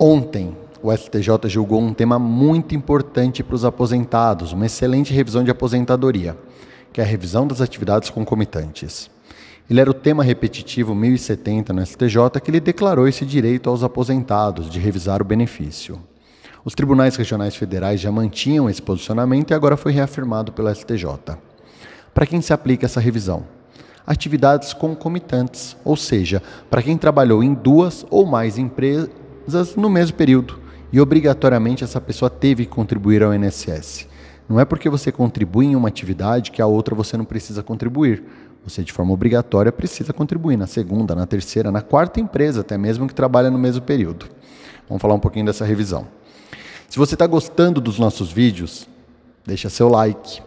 Ontem, o STJ julgou um tema muito importante para os aposentados, uma excelente revisão de aposentadoria, que é a revisão das atividades concomitantes. Ele era o tema repetitivo 1070 no STJ que lhe declarou esse direito aos aposentados de revisar o benefício. Os tribunais regionais federais já mantinham esse posicionamento e agora foi reafirmado pelo STJ. Para quem se aplica essa revisão? Atividades concomitantes, ou seja, para quem trabalhou em duas ou mais empresas no mesmo período e obrigatoriamente essa pessoa teve que contribuir ao INSS. Não é porque você contribui em uma atividade que a outra você não precisa contribuir. Você, de forma obrigatória, precisa contribuir na segunda, na terceira, na quarta empresa, até mesmo que trabalha no mesmo período. Vamos falar um pouquinho dessa revisão. Se você está gostando dos nossos vídeos, deixa seu like,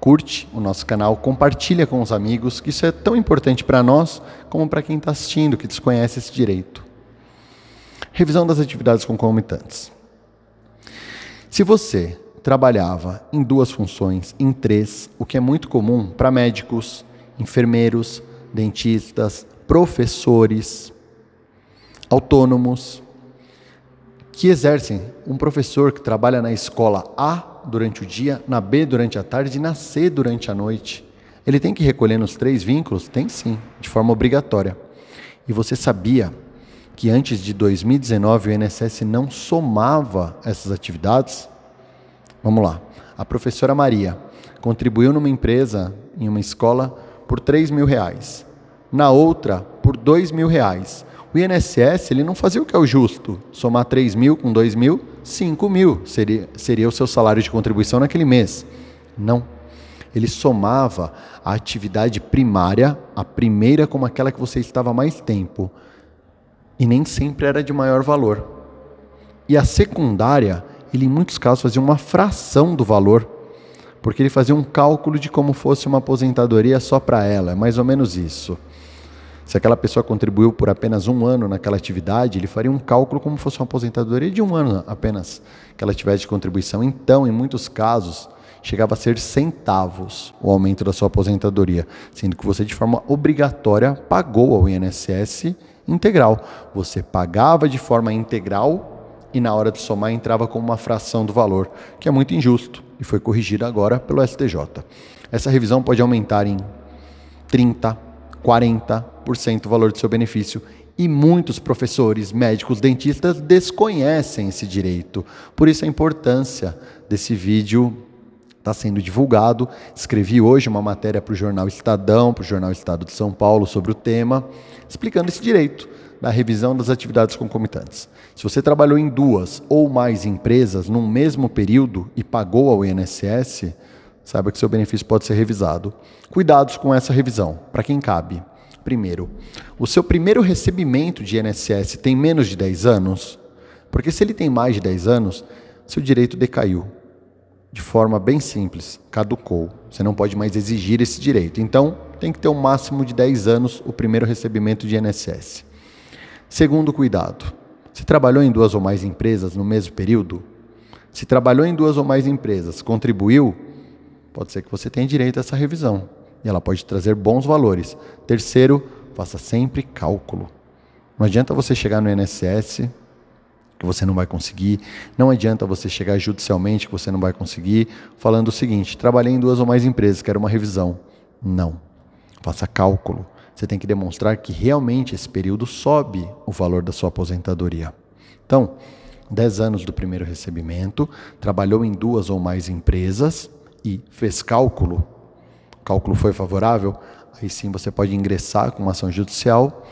curte o nosso canal, compartilha com os amigos, que isso é tão importante para nós como para quem está assistindo, que desconhece esse direito. Revisão das atividades concomitantes. Se você trabalhava em duas funções, em três, o que é muito comum para médicos, enfermeiros, dentistas, professores, autônomos, que exercem um professor que trabalha na escola A durante o dia, na B durante a tarde e na C durante a noite. Ele tem que recolher nos três vínculos? Tem sim, de forma obrigatória. E você sabia que antes de 2019 o INSS não somava essas atividades? Vamos lá. A professora Maria contribuiu numa empresa, em uma escola, por 3 mil reais. Na outra, por 2 mil reais. O INSS ele não fazia o que é o justo. Somar 3 mil com 2 mil, 5 mil seria, seria o seu salário de contribuição naquele mês. Não. Ele somava a atividade primária, a primeira como aquela que você estava mais tempo, e nem sempre era de maior valor. E a secundária, ele em muitos casos fazia uma fração do valor, porque ele fazia um cálculo de como fosse uma aposentadoria só para ela, é mais ou menos isso. Se aquela pessoa contribuiu por apenas um ano naquela atividade, ele faria um cálculo como fosse uma aposentadoria de um ano apenas que ela tivesse de contribuição. Então, em muitos casos, chegava a ser centavos o aumento da sua aposentadoria, sendo que você, de forma obrigatória, pagou ao INSS integral. Você pagava de forma integral e na hora de somar entrava com uma fração do valor, que é muito injusto e foi corrigida agora pelo STJ. Essa revisão pode aumentar em 30, 40% o valor do seu benefício e muitos professores, médicos, dentistas desconhecem esse direito. Por isso a importância desse vídeo está sendo divulgado. Escrevi hoje uma matéria para o jornal Estadão, para o jornal Estado de São Paulo, sobre o tema, explicando esse direito da revisão das atividades concomitantes. Se você trabalhou em duas ou mais empresas num mesmo período e pagou ao INSS, saiba que seu benefício pode ser revisado. Cuidados com essa revisão, para quem cabe. Primeiro, o seu primeiro recebimento de INSS tem menos de 10 anos? Porque se ele tem mais de 10 anos, seu direito decaiu de forma bem simples, caducou. Você não pode mais exigir esse direito. Então, tem que ter o um máximo de 10 anos o primeiro recebimento de INSS. Segundo cuidado, se trabalhou em duas ou mais empresas no mesmo período, se trabalhou em duas ou mais empresas, contribuiu, pode ser que você tenha direito a essa revisão. E ela pode trazer bons valores. Terceiro, faça sempre cálculo. Não adianta você chegar no INSS, que você não vai conseguir. Não adianta você chegar judicialmente que você não vai conseguir, falando o seguinte: trabalhei em duas ou mais empresas, quero uma revisão. Não. Faça cálculo. Você tem que demonstrar que realmente esse período sobe o valor da sua aposentadoria. Então, 10 anos do primeiro recebimento, trabalhou em duas ou mais empresas e fez cálculo, o cálculo foi favorável, aí sim você pode ingressar com uma ação judicial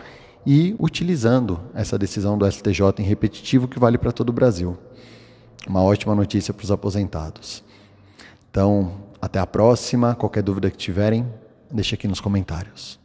e utilizando essa decisão do STJ em repetitivo que vale para todo o Brasil. Uma ótima notícia para os aposentados. Então, até a próxima. Qualquer dúvida que tiverem, deixe aqui nos comentários.